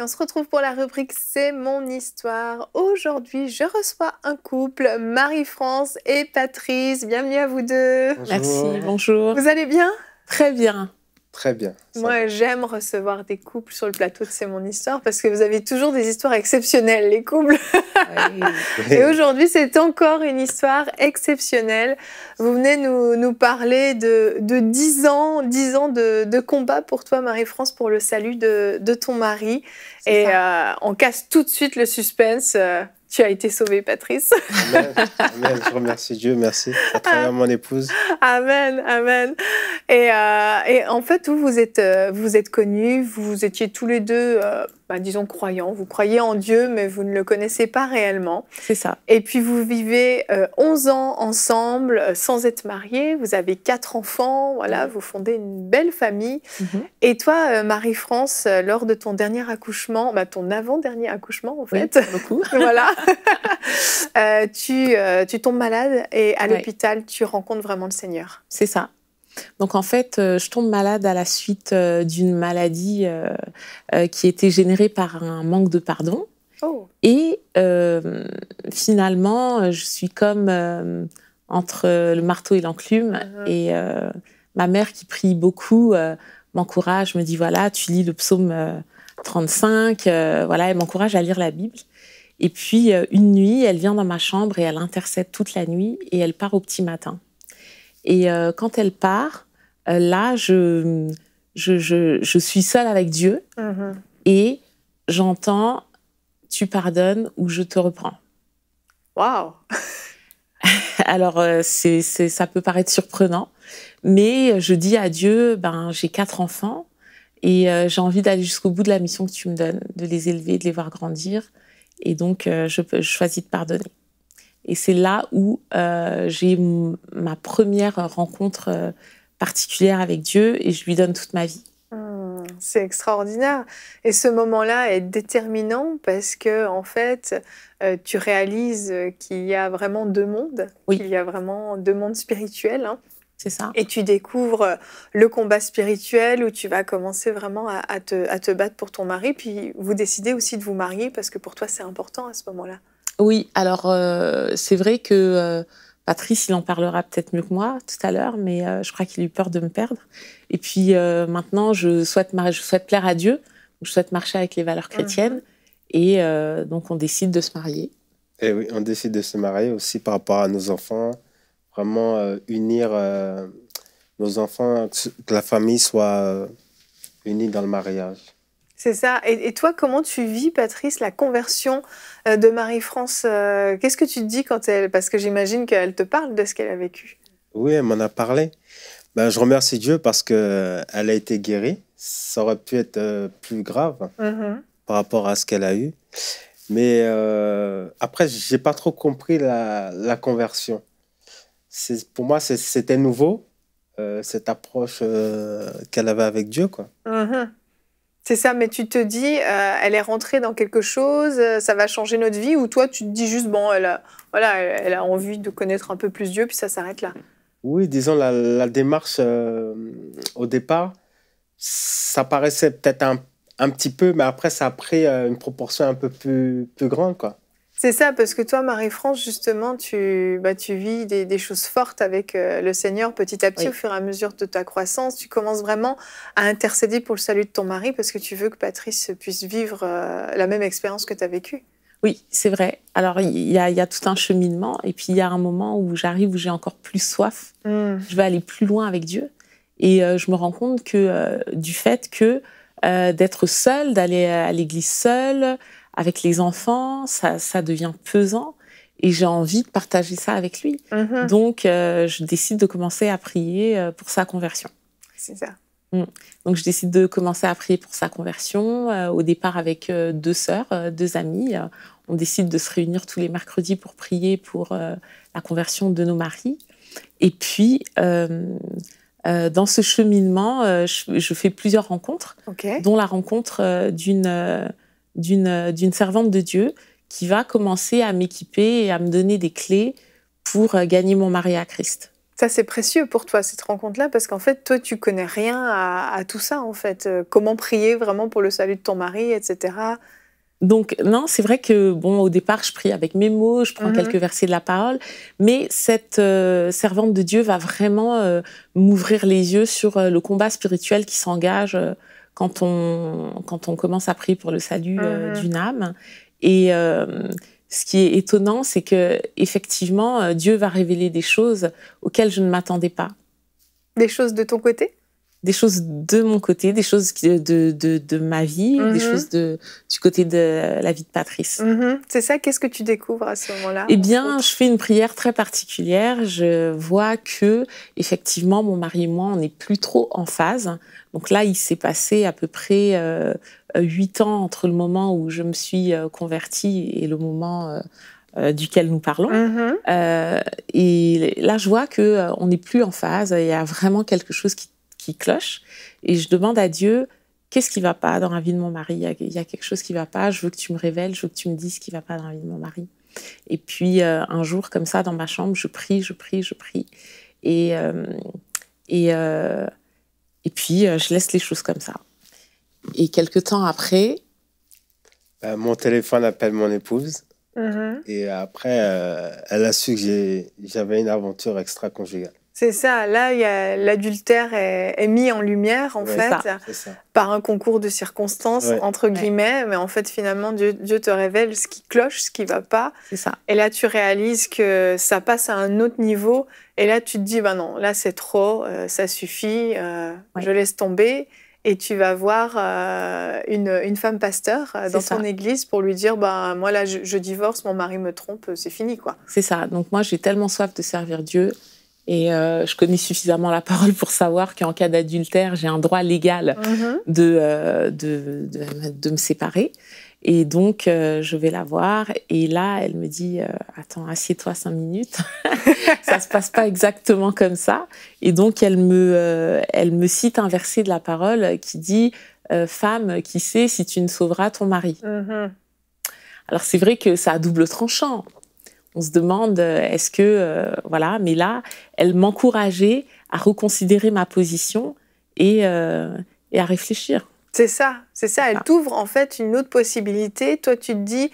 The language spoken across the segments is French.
on se retrouve pour la rubrique C'est mon histoire. Aujourd'hui, je reçois un couple, Marie-France et Patrice. Bienvenue à vous deux. Merci, bonjour. Vous allez bien Très bien. Très bien. Moi, j'aime recevoir des couples sur le plateau de C'est mon histoire parce que vous avez toujours des histoires exceptionnelles, les couples. Et aujourd'hui, c'est encore une histoire exceptionnelle. Vous venez nous, parler de, de 10 ans, 10 ans de, combat pour toi, Marie-France, pour le salut de, ton mari. Et euh, on casse tout de suite le suspense. Euh, tu as été sauvé, Patrice. Amen. Je remercie Dieu, merci. À travers mon épouse. Amen, amen. Et, euh, et en fait, vous, vous êtes, euh, vous êtes connus, vous étiez tous les deux euh, bah, disons, croyant. Vous croyez en Dieu, mais vous ne le connaissez pas réellement. C'est ça. Et puis vous vivez 11 euh, ans ensemble euh, sans être mariés. Vous avez quatre enfants. Voilà, mmh. vous fondez une belle famille. Mmh et toi, euh, Marie-France, lors de ton dernier accouchement, bah, ton avant-dernier accouchement, en fait. tu, tu tombes malade et à l'hôpital, tu rencontres vraiment le Seigneur. C'est ça. Donc en fait, euh, je tombe malade à la suite euh, d'une maladie euh, qui était générée par un manque de pardon. Oh. Et finalement, je suis comme entre le marteau et l'enclume. Uh-huh. Et ma mère, qui prie beaucoup, m'encourage, me dit voilà, tu lis le psaume 35. voilà, elle m'encourage à lire la Bible. Et puis, une nuit, elle vient dans ma chambre et elle intercède toute la nuit et elle part au petit matin. Et euh, quand elle part, euh, là, je je, suis seule avec Dieu mm-hmm. et j'entends Tu pardonnes ou je te reprends. Waouh Alors, euh, c'est, ça peut paraître surprenant, mais je dis à Dieu ben, J'ai quatre enfants et j'ai envie d'aller jusqu'au bout de la mission que tu me donnes, de les élever, de les voir grandir. Et donc, je, choisis de pardonner. Et c'est là où euh, j'ai ma première rencontre euh, particulière avec Dieu et je lui donne toute ma vie. Hmm, c'est extraordinaire. Et ce moment-là est déterminant parce que, en fait, euh, tu réalises qu'il y a vraiment deux mondes, oui. qu'il y a vraiment deux mondes spirituels. Hein. C'est ça. Et tu découvres le combat spirituel où tu vas commencer vraiment à, te, à te battre pour ton mari. Puis vous décidez aussi de vous marier parce que pour toi, c'est important à ce moment-là. Oui, alors euh, c'est vrai que euh, Patrice, il en parlera peut-être mieux que moi tout à l'heure, mais euh, je crois qu'il a eu peur de me perdre. Et puis maintenant, je souhaite, je souhaite plaire à Dieu, je souhaite marcher avec les valeurs mhm. chrétiennes, et donc on décide de se marier. Et eh oui, on décide de se marier aussi par rapport à nos enfants, vraiment unir nos enfants, que la famille soit unie dans le mariage. C'est ça. Et, toi, comment tu vis, Patrice, la conversion euh, de Marie-France euh, Qu'est-ce que tu te dis quand elle... Parce que j'imagine qu'elle te parle de ce qu'elle a vécu. Oui, elle m'en a parlé. Ben, je remercie Dieu parce qu'elle a été guérie. Ça aurait pu être euh, plus grave mm-hmm. par rapport à ce qu'elle a eu. Mais après, je n'ai pas trop compris la, conversion. Pour moi, c'était nouveau, cette approche qu'elle avait avec Dieu. Quoi. Mm-hmm. C'est ça, mais tu te dis, euh, elle est rentrée dans quelque chose, euh, ça va changer notre vie, ou toi, tu te dis juste, bon, elle a, voilà, elle a envie de connaître un peu plus Dieu, puis ça s'arrête là. Oui, disons, la, démarche euh, au départ, ça paraissait peut-être un, petit peu, mais après, ça a pris une proportion un peu plus, plus grande, quoi. C'est ça, parce que toi, Marie-France, justement, tu, bah, tu vis des, choses fortes avec euh, le Seigneur petit à petit, au fur et à mesure de ta croissance. Tu commences vraiment à intercéder pour le salut de ton mari, parce que tu veux que Patrice puisse vivre euh, la même expérience que tu as vécue. Oui, c'est vrai. Alors, il y, y, a tout un cheminement, et puis il y a un moment où j'arrive où j'ai encore plus soif. Mmh. Je vais aller plus loin avec Dieu. Et euh, je me rends compte que du fait que d'être seule, d'aller à l'église seule, avec les enfants, ça, devient pesant et j'ai envie de partager ça avec lui. Mm-hmm. Euh, euh, mm. Donc, je décide de commencer à prier pour sa conversion. C'est ça. Donc, je décide de commencer à prier pour sa conversion. au départ, avec euh, deux sœurs, deux amies, on décide de se réunir tous les mercredis pour prier pour la conversion de nos maris. Et puis, dans ce cheminement, je, fais plusieurs rencontres, dont la rencontre d'une euh, d'une, servante de Dieu qui va commencer à m'équiper et à me donner des clés pour euh, gagner mon mari à Christ. Ça, c'est précieux pour toi, cette rencontre-là, parce qu'en fait, toi, tu connais rien à, tout ça, en fait. Euh, comment prier vraiment pour le salut de ton mari, etc. Donc non, c'est vrai que bon, au départ, je prie avec mes mots, je prends mhm. quelques versets de la parole, mais cette servante de Dieu va vraiment m'ouvrir les yeux sur le combat spirituel qui s'engage quand on, quand on commence à prier pour le salut euh, mm-hmm. d'une âme. Et euh, ce qui est étonnant, c'est que effectivement, euh, Dieu va révéler des choses auxquelles je ne m'attendais pas. Des choses de ton côté des choses de mon côté, des choses de, de, de ma vie, des mhm. choses du côté de la vie de Patrice. Mhm. C'est ça, qu'est-ce que tu découvres à ce moment-là Eh bien, je fais une prière très particulière. Je vois que, effectivement, mon mari et moi, on n'est plus trop en phase. Donc là, il s'est passé à peu près euh, huit ans entre le moment où je me suis euh, convertie et le moment... Euh, duquel nous parlons. Mhm. et là, je vois que on n'est plus en phase. Il y a vraiment quelque chose qui qui cloche et je demande à Dieu qu'est-ce qui va pas dans la vie de mon mari il y, a, quelque chose qui va pas, je veux que tu me révèles, je veux que tu me dises ce qui va pas dans la vie de mon mari. Et puis euh, un jour comme ça dans ma chambre, je prie, je prie, je prie et euh, et euh, et puis je laisse les choses comme ça. Et quelques temps après, mon téléphone appelle mon épouse. Mm-hmm. Et après, elle a su que j'avais une aventure extra-conjugale. C'est ça, là, l'adultère est, mis en lumière, en fait, par un concours de circonstances, entre guillemets, mais en fait, finalement, Dieu, te révèle ce qui cloche, ce qui va pas. Ça. Et là, tu réalises que ça passe à un autre niveau, et là, tu te dis, ben bah non, là, c'est trop, euh, ça suffit, euh, je laisse tomber. Et tu vas voir euh, une, femme pasteur dans son église pour lui dire bah, Moi, là, je divorce, mon mari me trompe, c'est fini. quoi. C'est ça. Donc, moi, j'ai tellement soif de servir Dieu et euh, je connais suffisamment la parole pour savoir qu'en cas d'adultère, j'ai un droit légal mm-hmm. euh, de, de, de, me séparer. Et donc, euh, je vais la voir. Et là, elle me dit Attends, assieds-toi cinq minutes. ça se passe pas exactement comme ça. Et donc, elle me, elle me cite un verset de la parole qui dit Femme, qui sait si tu ne sauveras ton mari mm-hmm. Alors, c'est vrai que ça a double tranchant on se demande euh, est-ce que euh, voilà, mais là, elle m'encourageait à reconsidérer ma position et, euh, et à réfléchir. C'est ça, c'est ça. Elle t'ouvre en fait une autre possibilité. Toi, tu te dis,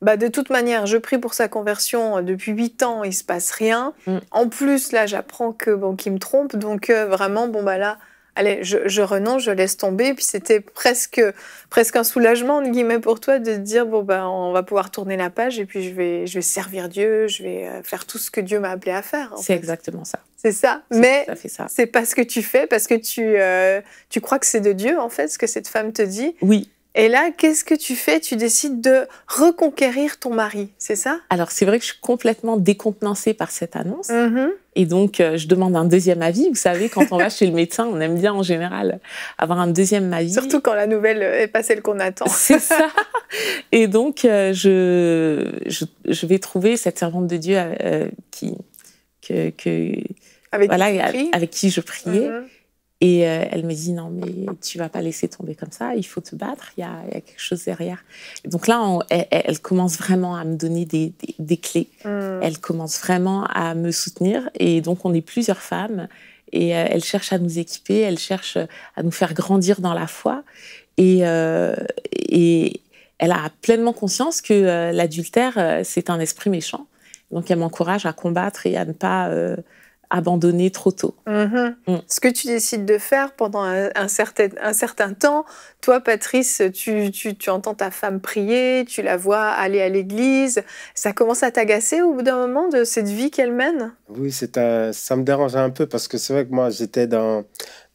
bah, de toute manière, je prie pour sa conversion depuis huit ans, il se passe rien. Mm. En plus, là, j'apprends que bon, qu'il me trompe, donc vraiment, bon bah là, allez, je, renonce, je laisse tomber. Puis c'était presque, presque un soulagement, entre guillemets, pour toi de te dire, bon, ben, on va pouvoir tourner la page et puis je vais, je vais servir Dieu, je vais euh, faire tout ce que Dieu m'a appelé à faire. C'est exactement ça. C'est ça. Mais c'est pas ce que tu fais parce que tu, euh, tu crois que c'est de Dieu, en fait, ce que cette femme te dit. Oui. Et là, qu'est-ce que tu fais Tu décides de reconquérir ton mari, c'est ça Alors, c'est vrai que je suis complètement décontenancée par cette annonce. Mm-hmm. Et donc, euh, je demande un deuxième avis. Vous savez, quand on va chez le médecin, on aime bien en général avoir un deuxième avis. Surtout quand la nouvelle est pas celle qu'on attend. c'est ça. Et donc, euh, je, je, vais trouver cette servante de Dieu euh, qui, avec, qui avec, qui je priais. Mm-hmm. Et euh, elle me dit non mais tu vas pas laisser tomber comme ça, il faut te battre, il y, a, quelque chose derrière. Donc là, elle, commence vraiment à me donner des, clés, mm. elle commence vraiment à me soutenir et donc on est plusieurs femmes et euh, elle cherche à nous équiper, elle cherche à nous faire grandir dans la foi et, euh, et elle a pleinement conscience que l'adultère c'est un esprit méchant. Donc elle m'encourage à combattre et à ne pas abandonner trop tôt. Mm-hmm. Mm. Ce que tu décides de faire pendant un, certain, un certain temps, toi Patrice, tu, entends ta femme prier, tu la vois aller à l'église, ça commence à t'agacer au bout d'un moment de cette vie qu'elle mène Oui, un, ça me dérange un peu parce que c'est vrai que moi j'étais dans,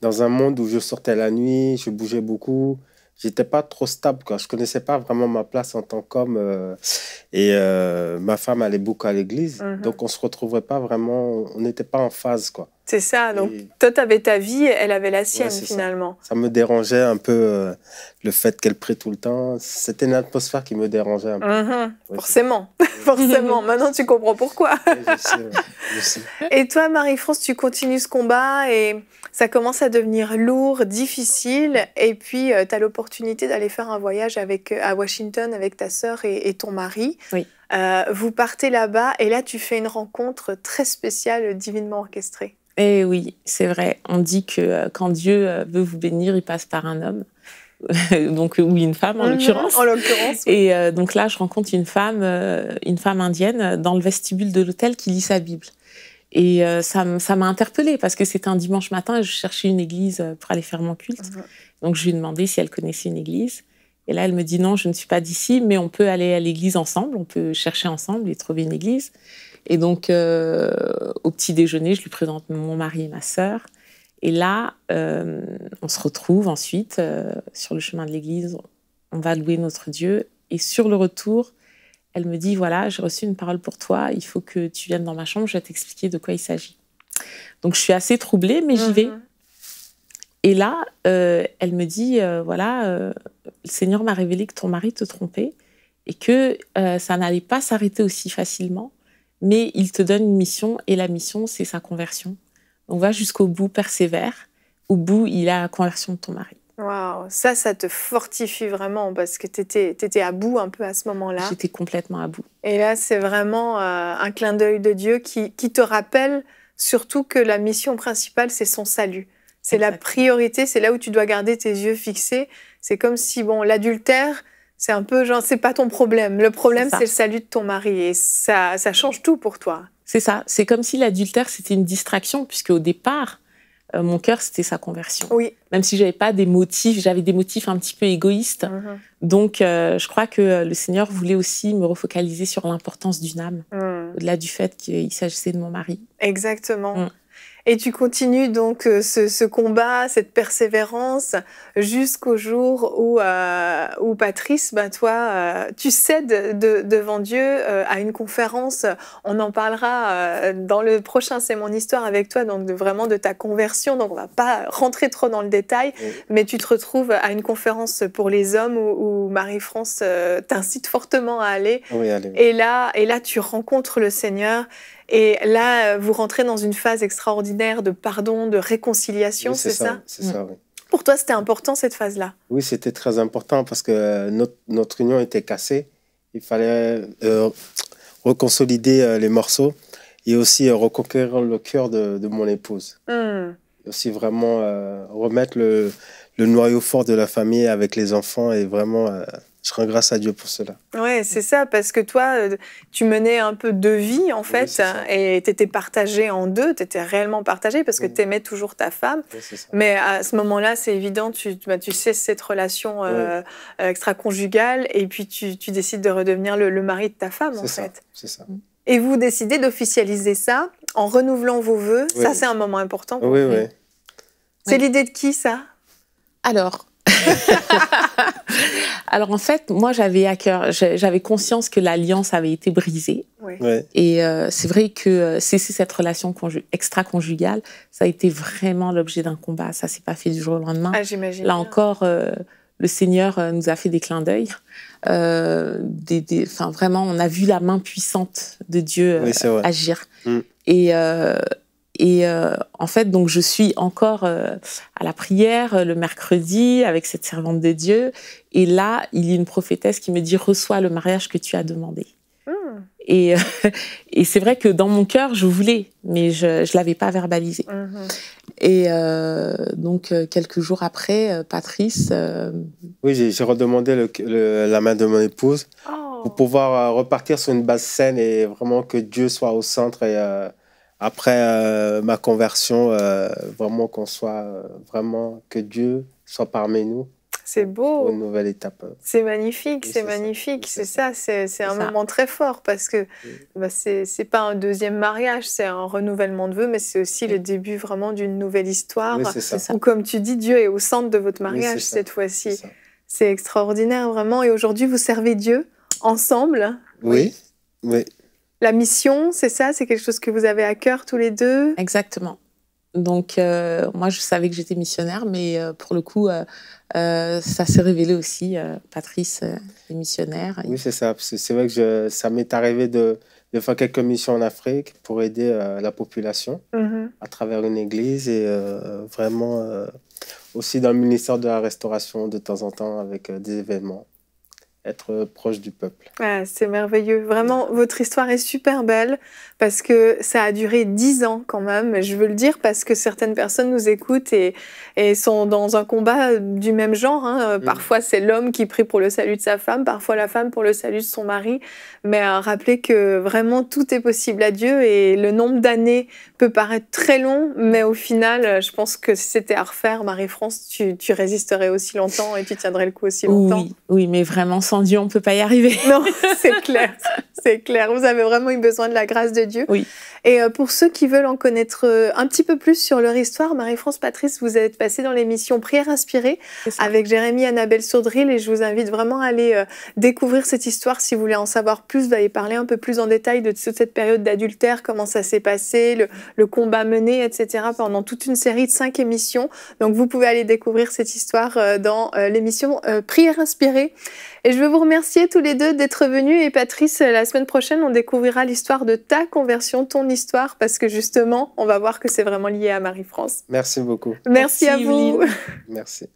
dans un monde où je sortais la nuit, je bougeais beaucoup, j'étais pas trop stable, quoi. Je connaissais pas vraiment ma place en tant qu'homme. Euh, et euh, ma femme allait beaucoup à l'église, mm-hmm. donc on se retrouvait pas vraiment, on n'était pas en phase, quoi. C'est ça, donc toi, tu avais ta vie, elle avait la sienne finalement. Ça. me dérangeait un peu euh, le fait qu'elle prie tout le temps. C'était une atmosphère qui me dérangeait un peu. Mm-hmm. forcément, forcément. Maintenant, tu comprends pourquoi. Et toi, Marie-France, tu continues ce combat et ça commence à devenir lourd, difficile. Et puis, euh, tu as l'opportunité d'aller faire un voyage avec, euh, à Washington avec ta sœur et, ton mari. Oui. vous partez là-bas et là, tu fais une rencontre très spéciale, divinement orchestrée. Eh oui, c'est vrai. On dit que euh, quand Dieu euh, veut vous bénir, il passe par un homme. donc euh, ou une femme en mhm, l'occurrence. En l'occurrence. Et donc là, je rencontre une femme, une femme indienne, dans le vestibule de l'hôtel qui lit sa Bible. Et ça m'a interpellée parce que c'était un dimanche matin et je cherchais une église pour aller faire mon culte. Mhm. Donc je lui ai demandé si elle connaissait une église. Et là, elle me dit non, je ne suis pas d'ici, mais on peut aller à l'église ensemble, on peut chercher ensemble et trouver une église. Et donc, euh, au petit déjeuner, je lui présente mon mari et ma sœur. Et là, euh, on se retrouve ensuite euh, sur le chemin de l'église. On va louer notre Dieu. Et sur le retour, elle me dit Voilà, j'ai reçu une parole pour toi. Il faut que tu viennes dans ma chambre. Je vais t'expliquer de quoi il s'agit. Donc, je suis assez troublée, mais j'y vais. Mhm. Et là, elle me dit Voilà, le Seigneur m'a révélé que ton mari te trompait et que ça n'allait pas s'arrêter aussi facilement mais il te donne une mission et la mission, c'est sa conversion. On va jusqu'au bout, persévère. Au bout, il a la conversion de ton mari. Waouh, ça, ça te fortifie vraiment parce que tu étais, à bout un peu à ce moment-là. J'étais complètement à bout. Et là, c'est vraiment euh, un clin d'œil de Dieu qui, qui, te rappelle surtout que la mission principale, c'est son salut. C'est la priorité, c'est là où tu dois garder tes yeux fixés. C'est comme si, bon, l'adultère, c'est un peu genre, c'est pas ton problème. Le problème, c'est le salut de ton mari. Et ça, ça change tout pour toi. C'est ça. C'est comme si l'adultère, c'était une distraction, puisque au départ, euh, mon cœur, c'était sa conversion. Oui. Même si j'avais pas des motifs, j'avais des motifs un petit peu égoïstes. Mm-hmm. Donc, euh, je crois que euh, le Seigneur voulait aussi me refocaliser sur l'importance d'une âme, mm. au-delà du fait qu'il s'agissait de mon mari. Exactement. Mm. Et tu continues donc euh, ce, combat, cette persévérance, jusqu'au jour où, euh, où Patrice, ben toi, euh, tu cèdes devant Dieu à une conférence. On en parlera dans le prochain C'est mon histoire avec toi, donc vraiment de ta conversion. Donc on va pas rentrer trop dans le détail, mais tu te retrouves à une conférence pour les hommes où, Marie-France t'incite fortement à aller. Et, là, et là, tu rencontres le Seigneur. Et là, vous rentrez dans une phase extraordinaire de pardon, de réconciliation, c'est ça, C'est ça, mm. oui. Pour toi, c'était important cette phase-là Oui, c'était très important parce que euh, notre, union était cassée. Il fallait euh, reconsolider euh, les morceaux et aussi reconquérir le cœur de, mon épouse. Mm. aussi vraiment remettre le, le, noyau fort de la famille avec les enfants et vraiment je rends grâce à Dieu pour cela. Ouais, c'est ça, parce que toi, euh, tu menais un peu deux vies, en fait, et tu étais partagé en deux, tu étais réellement partagé parce que tu aimais toujours ta femme. mais à ce moment-là, c'est évident, tu, bah, tu cesses cette relation extraconjugale euh, euh, extra-conjugale et puis tu, décides de redevenir le, mari de ta femme, en fait. C'est ça. Et vous décidez d'officialiser ça en renouvelant vos voeux. Ça, c'est un moment important. Pour oui, oui. C'est l'idée de qui, ça Alors, Alors en fait, moi j'avais à cœur, j'avais conscience que l'alliance avait été brisée. Et euh, c'est vrai que euh, cesser cette relation extra-conjugale, ça a été vraiment l'objet d'un combat. Ça s'est pas fait du jour au lendemain. Ah, Là encore, euh, le Seigneur nous a fait des clins d'œil. Euh, vraiment, on a vu la main puissante de Dieu agir. Mm. Et et euh, en fait, donc, je suis encore euh, à la prière euh, le mercredi avec cette servante de Dieu. Et là, il y a une prophétesse qui me dit Reçois le mariage que tu as demandé. Mmh. Et, c'est vrai que dans mon cœur, je voulais, mais je ne l'avais pas verbalisé. Mmh. Et donc, quelques jours après, Patrice. Oui, j'ai redemandé la main de mon épouse oh. pour pouvoir repartir sur une base saine et vraiment que Dieu soit au centre et après euh, ma conversion, euh, vraiment qu'on soit, euh, vraiment que Dieu soit parmi nous. C'est beau. Une nouvelle étape. C'est magnifique, c'est magnifique, c'est ça, c'est un moment très fort parce que ce bah, c'est pas un deuxième mariage, c'est un renouvellement de vœux, mais c'est aussi le début vraiment d'une nouvelle histoire où, comme tu dis, Dieu est au centre de votre mariage cette fois-ci. C'est extraordinaire, vraiment. Et aujourd'hui, vous servez Dieu ensemble. Oui, oui la mission, c'est ça C'est quelque chose que vous avez à cœur tous les deux Exactement. Donc, euh, moi, je savais que j'étais missionnaire, mais euh, pour le coup, euh, ça s'est révélé aussi. Patrice est missionnaire. Oui, c'est ça. C'est vrai que ça m'est arrivé de, faire quelques missions en Afrique pour aider la population mm-hmm. à travers une église et vraiment aussi dans le ministère de la restauration de temps en temps avec des événements être euh, proche du peuple. Ah, c'est merveilleux. Vraiment, votre histoire est super belle parce que ça a duré dix ans quand même. Je veux le dire parce que certaines personnes nous écoutent et, sont dans un combat du même genre. Hein. Mm. Parfois, c'est l'homme qui prie pour le salut de sa femme, parfois la femme pour le salut de son mari. Mais à euh, rappeler que vraiment tout est possible à Dieu et le nombre d'années peut paraître très long, mais au final, euh, je pense que si c'était à refaire, Marie-France, tu, résisterais aussi longtemps et tu tiendrais le coup aussi longtemps. Oui, oui mais vraiment Dieu, on ne peut pas y arriver. non, c'est clair, c'est clair. Vous avez vraiment eu besoin de la grâce de Dieu. Oui. Et euh, pour ceux qui veulent en connaître euh, un petit peu plus sur leur histoire, Marie-France Patrice, vous êtes passée dans l'émission Prière inspirée avec Jérémy Annabelle Sourdril et je vous invite vraiment à aller euh, découvrir cette histoire. Si vous voulez en savoir plus, vous allez parler un peu plus en détail de toute cette période d'adultère, comment ça s'est passé, le, combat mené, etc. pendant toute une série de cinq émissions. Donc vous pouvez aller découvrir cette histoire dans l'émission Prière inspirée. Et je veux vous remercier tous les deux d'être venus et Patrice, la semaine prochaine, on découvrira l'histoire de ta conversion, ton histoire, parce que justement, on va voir que c'est vraiment lié à Marie-France. Merci beaucoup. Merci, à vous. Merci.